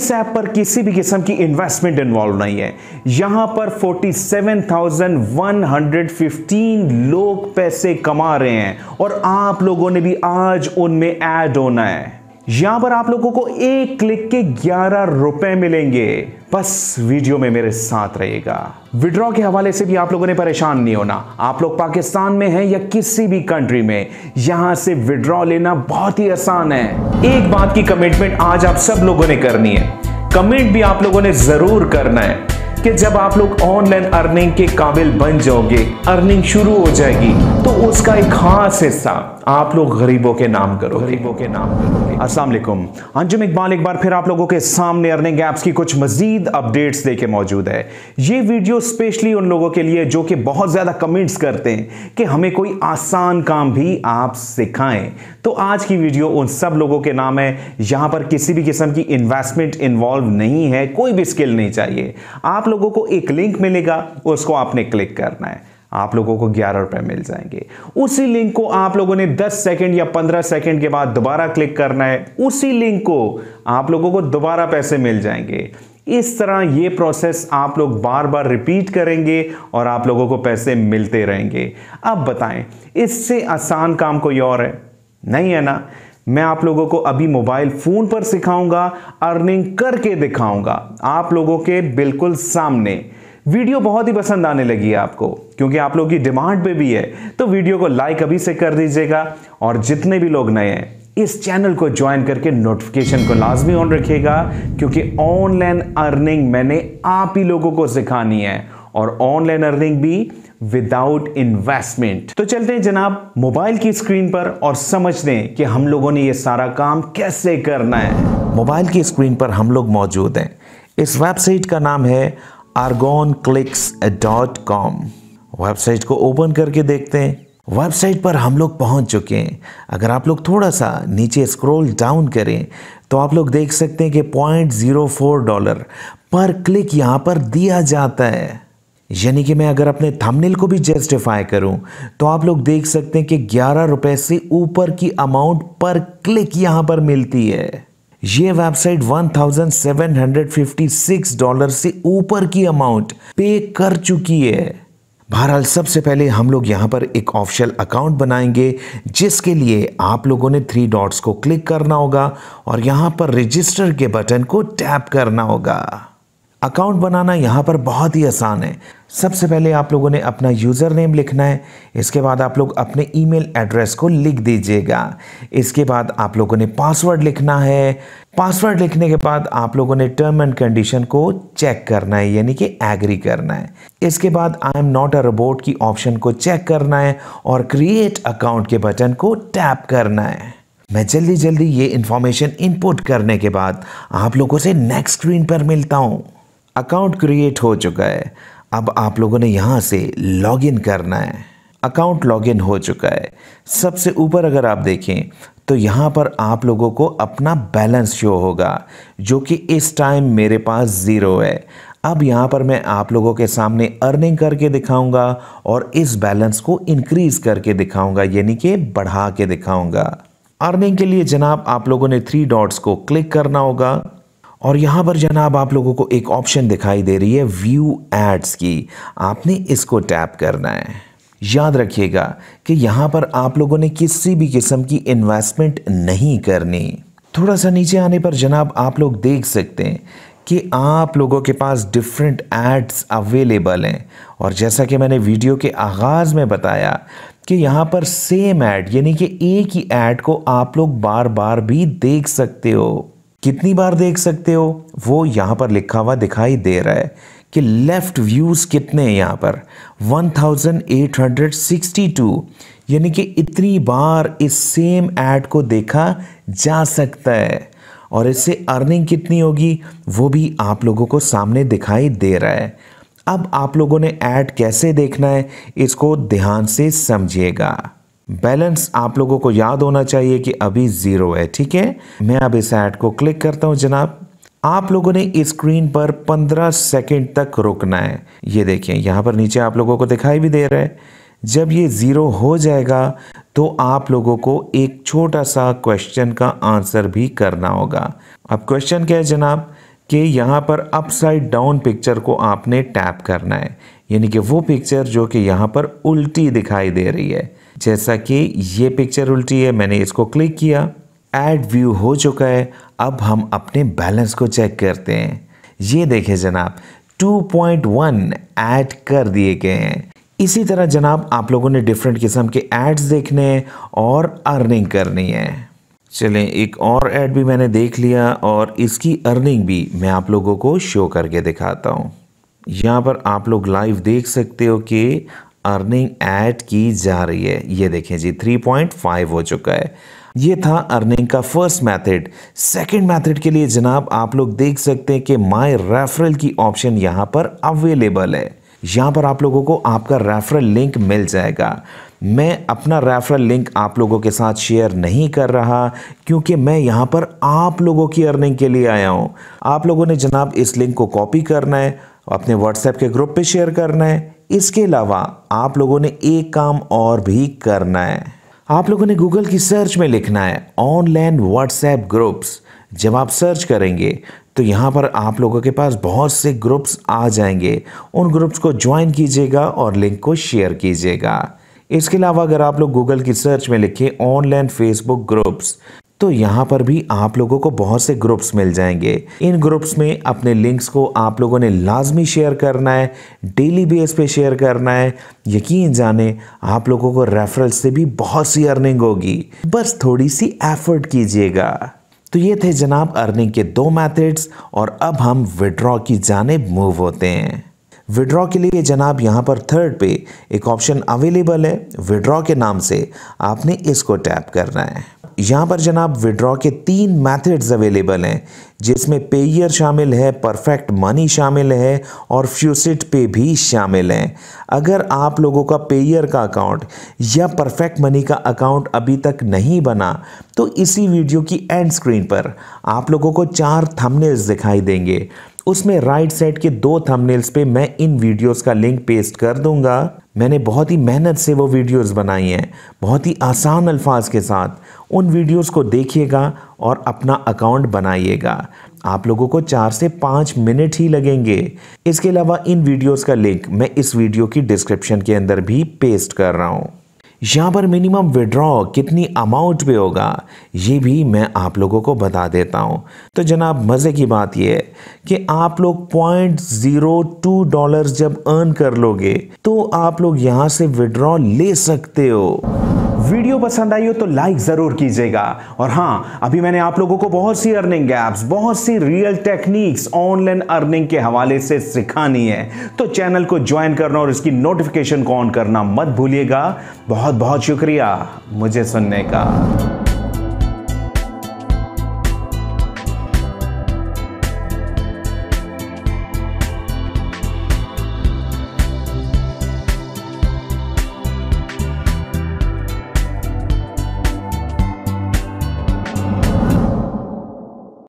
इस ऐप पर किसी भी किस्म की इन्वेस्टमेंट इन्वॉल्व नहीं है यहां पर 47,115 लोग पैसे कमा रहे हैं और आप लोगों ने भी आज उनमें ऐड होना है यहां पर आप लोगों को एक क्लिक के ग्यारह रुपए मिलेंगे बस वीडियो में मेरे साथ रहेगा विड्रॉ के हवाले से भी आप लोगों ने परेशान नहीं होना आप लोग पाकिस्तान में हैं या किसी भी कंट्री में यहां से विड्रॉ लेना बहुत ही आसान है एक बात की कमिटमेंट आज आप सब लोगों ने करनी है कमेंट भी आप लोगों ने जरूर करना है कि जब आप लोग ऑनलाइन अर्निंग के काबिल बन जाओगे अर्निंग शुरू हो जाएगी तो उसका एक खास हिस्सा आप लोग गरीबों के नाम करो गरीबों के नाम करो असल अंजुम इकबाल एक बार फिर आप लोगों के सामने अर्निंग गैप्स की कुछ मजीद अपडेट्स दे के मौजूद है ये वीडियो स्पेशली उन लोगों के लिए जो कि बहुत ज़्यादा कमेंट्स करते हैं कि हमें कोई आसान काम भी आप सिखाएं तो आज की वीडियो उन सब लोगों के नाम है यहां पर किसी भी किस्म की इन्वेस्टमेंट इन्वॉल्व नहीं है कोई भी स्किल नहीं चाहिए आप लोगों को एक लिंक मिलेगा उसको आपने क्लिक करना है आप लोगों को ग्यारह रुपए मिल जाएंगे उसी लिंक को आप लोगों ने 10 सेकंड या 15 सेकंड के बाद दोबारा क्लिक करना है उसी लिंक को आप लोगों को दोबारा पैसे मिल जाएंगे इस तरह ये प्रोसेस आप लोग बार बार रिपीट करेंगे और आप लोगों को पैसे मिलते रहेंगे अब बताएं इससे आसान काम कोई और है नहीं है ना मैं आप लोगों को अभी मोबाइल फ़ोन पर सिखाऊंगा अर्निंग करके दिखाऊंगा आप लोगों के बिल्कुल सामने वीडियो बहुत ही पसंद आने लगी है आपको क्योंकि आप लोग की डिमांड पे भी है तो वीडियो को लाइक अभी से कर दीजिएगा और जितने भी लोग नए हैं इस चैनल को ज्वाइन करके नोटिफिकेशन को लाजमी ऑन रखिएगा क्योंकि ऑनलाइन अर्निंग मैंने आप ही लोगों को सिखानी है और ऑनलाइन अर्निंग भी विदाउट इन्वेस्टमेंट तो चलते हैं जनाब मोबाइल की स्क्रीन पर और समझ हैं कि हम लोगों ने ये सारा काम कैसे करना है मोबाइल की स्क्रीन पर हम लोग मौजूद हैं इस वेबसाइट का नाम है Argon clicks dot com website को ओपन करके देखते हैं वेबसाइट पर हम लोग पहुंच चुके हैं अगर आप लोग थोड़ा सा नीचे स्क्रॉल डाउन करें तो आप लोग देख सकते हैं कि पॉइंट ज़ीरो फोर डॉलर पर क्लिक यहां पर दिया जाता है यानी कि मैं अगर अपने थंबनेल को भी जस्टिफाई करूं तो आप लोग देख सकते हैं कि ग्यारह रुपए से ऊपर की अमाउंट पर क्लिक यहां पर मिलती है ये वेबसाइट 1756 डॉलर से ऊपर की अमाउंट पे कर चुकी है बहरहाल सबसे पहले हम लोग यहाँ पर एक ऑफिशियल अकाउंट बनाएंगे जिसके लिए आप लोगों ने थ्री डॉट्स को क्लिक करना होगा और यहाँ पर रजिस्टर के बटन को टैप करना होगा अकाउंट बनाना यहाँ पर बहुत ही आसान है सबसे पहले आप लोगों ने अपना यूज़र नेम लिखना है इसके बाद आप लोग अपने ईमेल एड्रेस को लिख दीजिएगा इसके बाद आप लोगों ने पासवर्ड लिखना है पासवर्ड लिखने के बाद आप लोगों ने टर्म एंड कंडीशन को चेक करना है यानी कि एग्री करना है इसके बाद I am not a robot की ऑप्शन को चेक करना है और क्रिएट अकाउंट के बटन को टैप करना है मैं जल्दी जल्दी ये इन्फॉर्मेशन इनपुट करने के बाद आप लोगों से नेक्स्ट स्क्रीन पर मिलता हूँ अकाउंट क्रिएट हो चुका है अब आप लोगों ने यहाँ से लॉगिन करना है अकाउंट लॉगिन हो चुका है सबसे ऊपर अगर आप देखें तो यहाँ पर आप लोगों को अपना बैलेंस शो होगा जो कि इस टाइम मेरे पास ज़ीरो है अब यहाँ पर मैं आप लोगों के सामने अर्निंग करके दिखाऊंगा और इस बैलेंस को इंक्रीज़ करके दिखाऊंगा यानी कि बढ़ा के दिखाऊंगा अर्निंग के लिए जनाब आप लोगों ने थ्री डॉट्स को क्लिक करना होगा और यहाँ पर जनाब आप लोगों को एक ऑप्शन दिखाई दे रही है व्यू एड्स की आपने इसको टैप करना है याद रखिएगा कि यहाँ पर आप लोगों ने किसी भी किस्म की इन्वेस्टमेंट नहीं करनी थोड़ा सा नीचे आने पर जनाब आप लोग देख सकते हैं कि आप लोगों के पास डिफरेंट एड्स अवेलेबल हैं और जैसा कि मैंने वीडियो के आगाज़ में बताया कि यहाँ पर सेम ऐड यानी कि एक ही ऐड को आप लोग बार बार भी देख सकते हो कितनी बार देख सकते हो वो यहाँ पर लिखा हुआ दिखाई दे रहा है कि लेफ़्ट व्यूज़ कितने हैं यहाँ पर 1862 यानी कि इतनी बार इस सेम ऐड को देखा जा सकता है और इससे अर्निंग कितनी होगी वो भी आप लोगों को सामने दिखाई दे रहा है अब आप लोगों ने ऐड कैसे देखना है इसको ध्यान से समझिएगा बैलेंस आप लोगों को याद होना चाहिए कि अभी ज़ीरो है ठीक है मैं अब इस ऐड को क्लिक करता हूं जनाब आप लोगों ने स्क्रीन पर 15 सेकंड तक रुकना है ये देखिए यहां पर नीचे आप लोगों को दिखाई भी दे रहा है जब ये ज़ीरो हो जाएगा तो आप लोगों को एक छोटा सा क्वेश्चन का आंसर भी करना होगा अब क्वेश्चन क्या है जनाब कि यहाँ पर अपसाइड डाउन पिक्चर को आपने टैप करना है यानी कि वो पिक्चर जो कि यहाँ पर उल्टी दिखाई दे रही है जैसा कि ये पिक्चर उल्टी है मैंने इसको क्लिक किया एड व्यू हो चुका है अब हम अपने बैलेंस को चेक करते हैं ये देखें जनाब 2.1 ऐड कर दिए गए हैं इसी तरह जनाब आप लोगों ने डिफरेंट किस्म के एड्स देखने हैं और अर्निंग करनी है चलें एक और ऐड भी मैंने देख लिया और इसकी अर्निंग भी मैं आप लोगों को शो करके दिखाता हूँ यहाँ पर आप लोग लाइव देख सकते हो कि अर्निंग ऐड की जा रही है ये देखें जी 3.5 हो चुका है ये था अर्निंग का फर्स्ट मेथड सेकंड मेथड के लिए जनाब आप लोग देख सकते हैं कि माय रेफरल की ऑप्शन यहाँ पर अवेलेबल है यहाँ पर आप लोगों को आपका रेफरल लिंक मिल जाएगा मैं अपना रेफरल लिंक आप लोगों के साथ शेयर नहीं कर रहा क्योंकि मैं यहाँ पर आप लोगों की अर्निंग के लिए आया हूँ आप लोगों ने जनाब इस लिंक को कॉपी करना है अपने व्हाट्सएप के ग्रुप पे शेयर करना है इसके अलावा आप लोगों ने एक काम और भी करना है आप लोगों ने गूगल की सर्च में लिखना है ऑनलाइन व्हाट्सएप ग्रुप्स जब आप सर्च करेंगे तो यहाँ पर आप लोगों के पास बहुत से ग्रुप्स आ जाएंगे उन ग्रुप्स को ज्वाइन कीजिएगा और लिंक को शेयर कीजिएगा इसके अलावा अगर आप लोग गूगल की सर्च में लिखें ऑनलाइन फेसबुक ग्रुप्स तो यहाँ पर भी आप लोगों को बहुत से ग्रुप्स मिल जाएंगे इन ग्रुप्स में अपने लिंक्स को आप लोगों ने लाजमी शेयर करना है डेली बेस पे शेयर करना है यकीन जाने आप लोगों को रेफरल से भी बहुत सी अर्निंग होगी बस थोड़ी सी एफर्ट कीजिएगा तो ये थे जनाब अर्निंग के दो मैथड्स और अब हम विड्रॉ की जाने मूव होते हैं विड्रॉ के लिए जनाब यहाँ पर थर्ड पे एक ऑप्शन अवेलेबल है विड्रॉ के नाम से आपने इसको टैप करना है यहाँ पर जनाब विड्रॉ के तीन मैथड्स अवेलेबल हैं जिसमें पेयर शामिल है परफेक्ट मनी शामिल है और फ्यूसिट पे भी शामिल हैं अगर आप लोगों का पेयर का अकाउंट या परफेक्ट मनी का अकाउंट अभी तक नहीं बना तो इसी वीडियो की एंड स्क्रीन पर आप लोगों को चार थंबनेल्स दिखाई देंगे उसमें राइट साइड के दो थंबनेल्स पे मैं इन वीडियोस का लिंक पेस्ट कर दूंगा मैंने बहुत ही मेहनत से वो वीडियोस बनाई हैं बहुत ही आसान अल्फाज के साथ उन वीडियोस को देखिएगा और अपना अकाउंट बनाइएगा आप लोगों को चार से पाँच मिनट ही लगेंगे इसके अलावा इन वीडियोस का लिंक मैं इस वीडियो की डिस्क्रिप्शन के अंदर भी पेस्ट कर रहा हूँ यहाँ पर मिनिमम विड्रॉ कितनी अमाउंट पे होगा ये भी मैं आप लोगों को बता देता हूँ तो जनाब मज़े की बात ये है कि आप लोग पॉइंट ज़ीरो टू डॉलर जब अर्न कर लोगे तो आप लोग यहाँ से विड्रॉ ले सकते हो पसंद आई हो तो लाइक ज़रूर कीजिएगा और हाँ अभी मैंने आप लोगों को बहुत सी अर्निंग एप्स बहुत सी रियल टेक्निक्स ऑनलाइन अर्निंग के हवाले से सिखानी है तो चैनल को ज्वाइन करना और इसकी नोटिफिकेशन को ऑन करना मत भूलिएगा बहुत बहुत शुक्रिया मुझे सुनने का